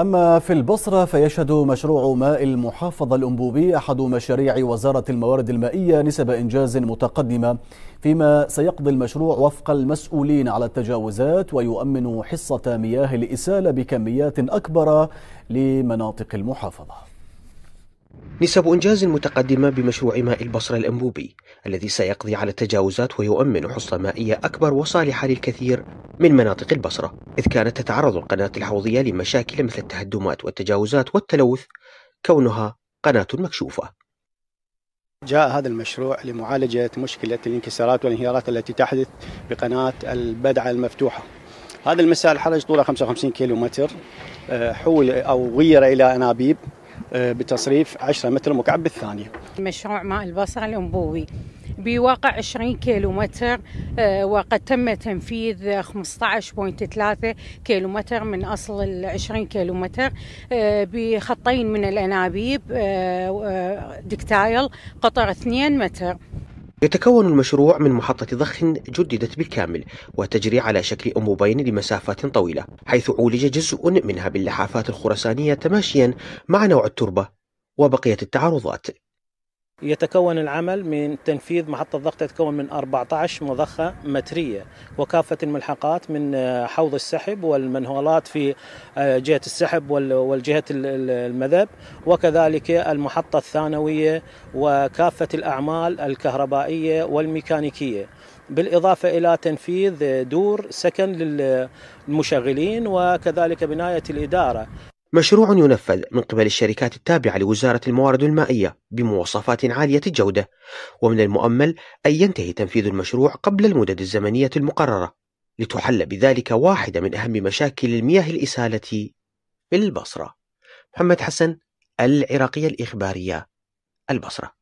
أما في البصرة فيشهد مشروع ماء المحافظة الأنبوبي أحد مشاريع وزارة الموارد المائية نسب إنجاز متقدمة فيما سيقضي المشروع وفق المسؤولين على التجاوزات ويؤمن حصة مياه الإسالة بكميات أكبر لمناطق المحافظة نسب إنجاز متقدمة بمشروع ماء البصرة الأنبوبي الذي سيقضي على التجاوزات ويؤمن حصة مائية أكبر وصالحة للكثير من مناطق البصرة إذ كانت تتعرض القناة الحوضية لمشاكل مثل التهدمات والتجاوزات والتلوث كونها قناة مكشوفة جاء هذا المشروع لمعالجة مشكلة الانكسارات والانهيارات التي تحدث بقناة البدعة المفتوحة هذا المساء الحرج طوله 55 كيلو متر آه، حول أو غير إلى أنابيب آه، بتصريف 10 متر مكعب بالثانية مشروع ماء البصرة الأنبوي بواقع 20 كيلومتر آه، وقد تم تنفيذ 15.3 كيلومتر من أصل ال 20 كيلومتر آه، بخطين من الأنابيب آه، دكتايل قطر 2 متر يتكون المشروع من محطة ضخ جددت بالكامل وتجري على شكل أنبوبين لمسافات طويلة حيث عولج جزء منها باللحافات الخرسانية تماشيا مع نوع التربة وبقية التعارضات يتكون العمل من تنفيذ محطة الضغط تتكون من 14 مضخة مترية وكافة الملحقات من آه، حوض السحب والمنهولات في آه، جهة السحب والجهة المذب وكذلك المحطة الثانوية وكافة الأعمال الكهربائية والميكانيكية بالإضافة إلى تنفيذ دور سكن للمشغلين وكذلك بناية الإدارة مشروع ينفذ من قبل الشركات التابعة لوزارة الموارد المائية بمواصفات عالية الجودة، ومن المؤمل أن ينتهي تنفيذ المشروع قبل المدد الزمنية المقررة، لتحل بذلك واحدة من أهم مشاكل المياه الإسالة في البصرة محمد حسن، العراقية الإخبارية، البصرة.